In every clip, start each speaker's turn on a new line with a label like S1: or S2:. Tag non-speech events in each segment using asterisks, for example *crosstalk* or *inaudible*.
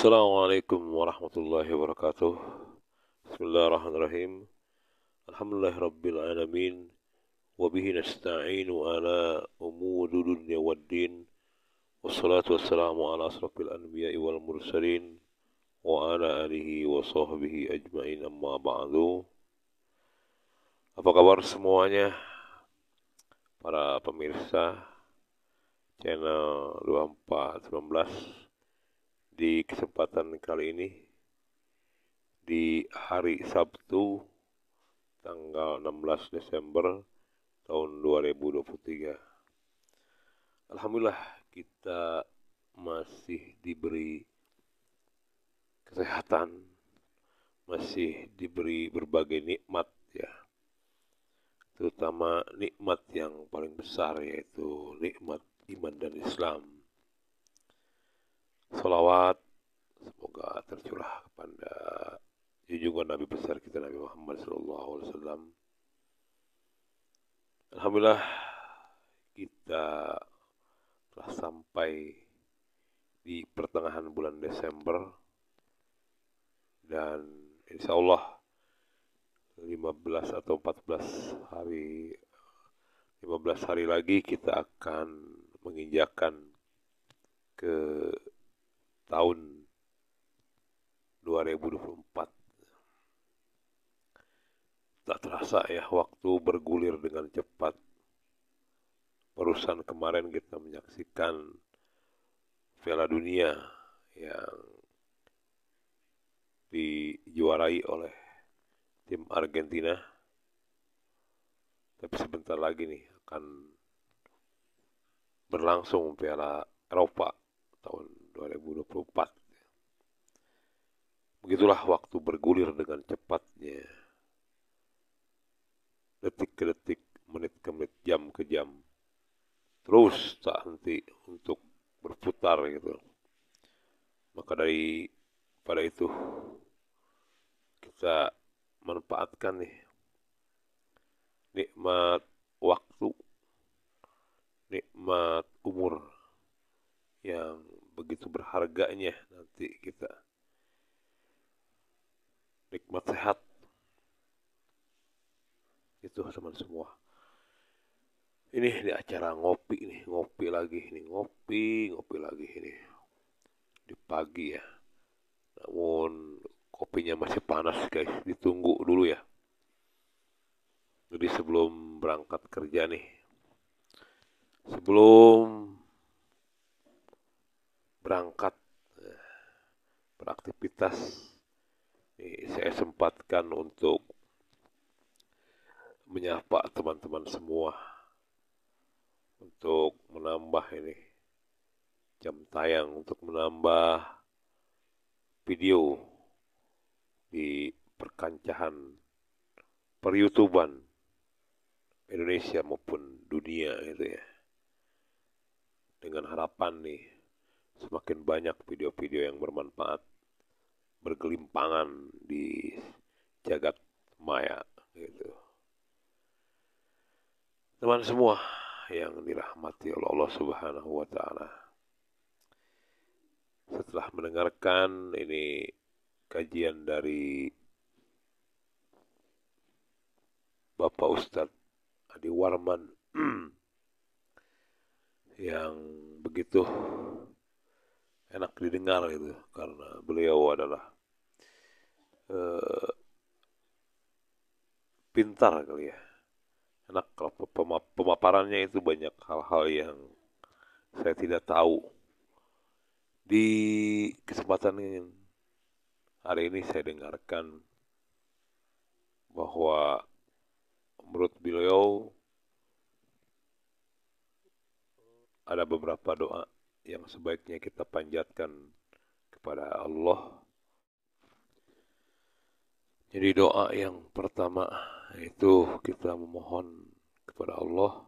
S1: Assalamualaikum warahmatullahi wabarakatuh Bismillahirrahmanirrahim Alhamdulillah Rabbil Alamin Wabihi nasta'inu ala umudu dunya wad-din Wassalatu wassalamu ala asrafil anbiya wal mursalin Wa ala alihi wa sahbihi ajma'in amma ba'du Apa kabar semuanya? Para pemirsa Channel 2419 di kesempatan kali ini di hari Sabtu tanggal 16 Desember tahun 2023. Alhamdulillah kita masih diberi kesehatan, masih diberi berbagai nikmat ya. Terutama nikmat yang paling besar yaitu nikmat iman dan Islam Salawat semoga tercurah kepada junjungan Nabi besar kita Nabi Muhammad SAW. Alhamdulillah kita telah sampai di pertengahan bulan Desember dan insya Allah 15 atau 14 hari 15 hari lagi kita akan menginjakan ke tahun 2024. Tak terasa ya waktu bergulir dengan cepat. Perusahaan kemarin kita menyaksikan Piala Dunia yang dijuarai oleh tim Argentina. Tapi sebentar lagi nih akan berlangsung Piala Eropa tahun 2024. Begitulah waktu bergulir dengan cepatnya. Detik ke detik, menit ke menit, jam ke jam. Terus tak henti untuk berputar gitu. Maka dari pada itu kita manfaatkan nih nikmat waktu, nikmat umur begitu berharganya nanti kita nikmat sehat itu teman semua ini di acara ngopi nih ngopi lagi ini ngopi ngopi lagi ini di pagi ya namun kopinya masih panas guys ditunggu dulu ya jadi sebelum berangkat kerja nih sebelum berangkat eh, beraktivitas saya sempatkan untuk menyapa teman-teman semua untuk menambah ini jam tayang untuk menambah video di perkancahan peryutuban Indonesia maupun dunia gitu ya dengan harapan nih semakin banyak video-video yang bermanfaat bergelimpangan di jagat maya gitu. Teman semua yang dirahmati oleh Allah Subhanahu wa taala. Setelah mendengarkan ini kajian dari Bapak Ustadz Adi Warman *clears throat* yang begitu enak didengar gitu karena beliau adalah uh, pintar kali ya enak kalau pemaparannya itu banyak hal-hal yang saya tidak tahu di kesempatan ini hari ini saya dengarkan bahwa menurut beliau ada beberapa doa yang sebaiknya kita panjatkan kepada Allah. Jadi doa yang pertama itu kita memohon kepada Allah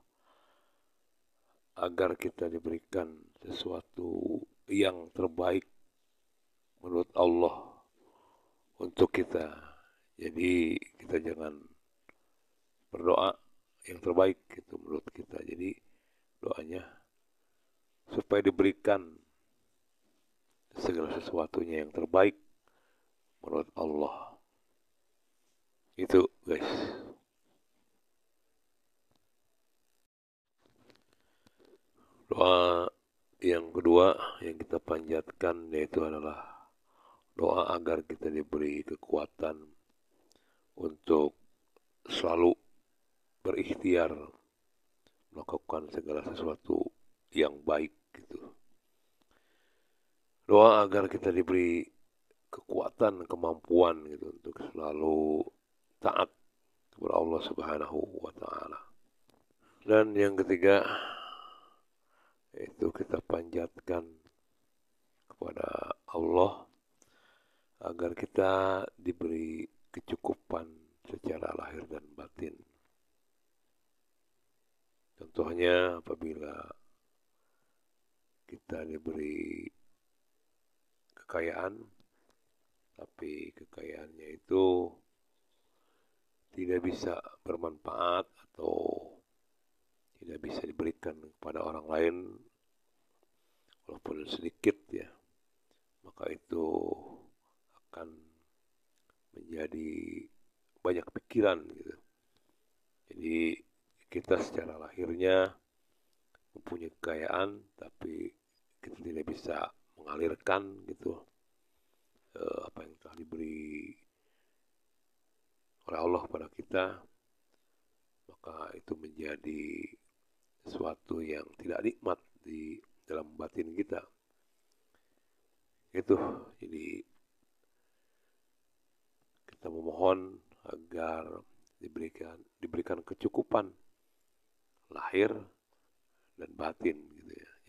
S1: agar kita diberikan sesuatu yang terbaik menurut Allah untuk kita. Jadi kita jangan berdoa yang terbaik itu menurut kita. Jadi doanya supaya diberikan segala sesuatunya yang terbaik menurut Allah. Itu, guys. Doa yang kedua yang kita panjatkan yaitu adalah doa agar kita diberi kekuatan untuk selalu berikhtiar melakukan segala sesuatu yang baik gitu. Doa agar kita diberi kekuatan, kemampuan gitu untuk selalu taat kepada Allah Subhanahu wa taala. Dan yang ketiga itu kita panjatkan kepada Allah agar kita diberi kecukupan secara lahir dan batin. Contohnya apabila kita diberi kekayaan tapi kekayaannya itu tidak bisa bermanfaat atau tidak bisa diberikan kepada orang lain walaupun sedikit ya maka itu akan menjadi banyak pikiran gitu jadi kita secara lahirnya mempunyai kekayaan tapi kita tidak bisa mengalirkan gitu eh, apa yang telah diberi oleh Allah kepada kita maka itu menjadi sesuatu yang tidak nikmat di dalam batin kita itu jadi kita memohon agar diberikan diberikan kecukupan lahir dan batin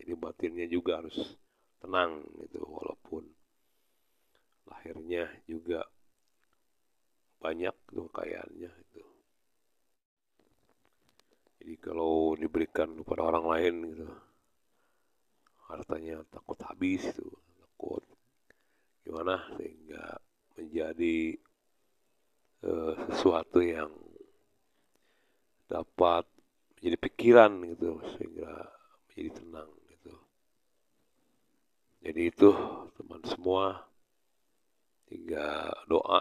S1: jadi batinnya juga harus tenang gitu walaupun lahirnya juga banyak kekayaannya itu jadi kalau diberikan kepada orang lain gitu hartanya takut habis itu takut gimana sehingga menjadi uh, sesuatu yang dapat menjadi pikiran gitu sehingga menjadi tenang jadi itu teman semua tiga doa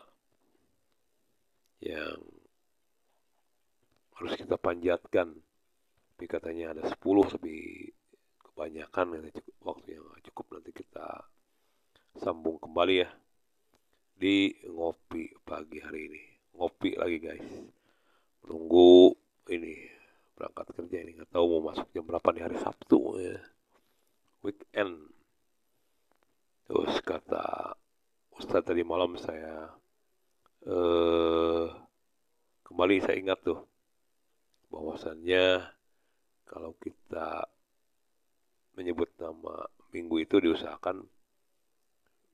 S1: yang harus kita panjatkan. Tapi katanya ada 10 lebih kebanyakan nanti cukup, waktu yang cukup nanti kita sambung kembali ya di ngopi pagi hari ini. Ngopi lagi guys. Menunggu ini berangkat kerja ini nggak tahu mau masuk jam berapa di hari Sabtu ya. Weekend terus kata Ustadz tadi malam saya eh, kembali saya ingat tuh bahwasannya kalau kita menyebut nama minggu itu diusahakan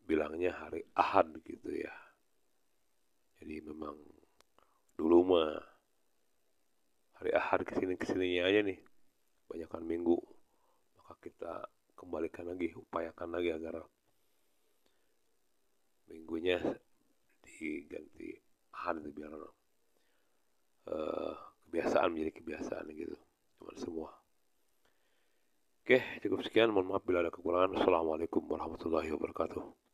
S1: bilangnya hari Ahad gitu ya. Jadi memang dulu mah hari Ahad kesini kesininya aja nih banyakkan minggu maka kita kembalikan lagi upayakan lagi agar lagunya diganti hari itu biar uh, eh, kebiasaan menjadi kebiasaan gitu teman semua oke cukup sekian mohon maaf bila ada kekurangan assalamualaikum warahmatullahi wabarakatuh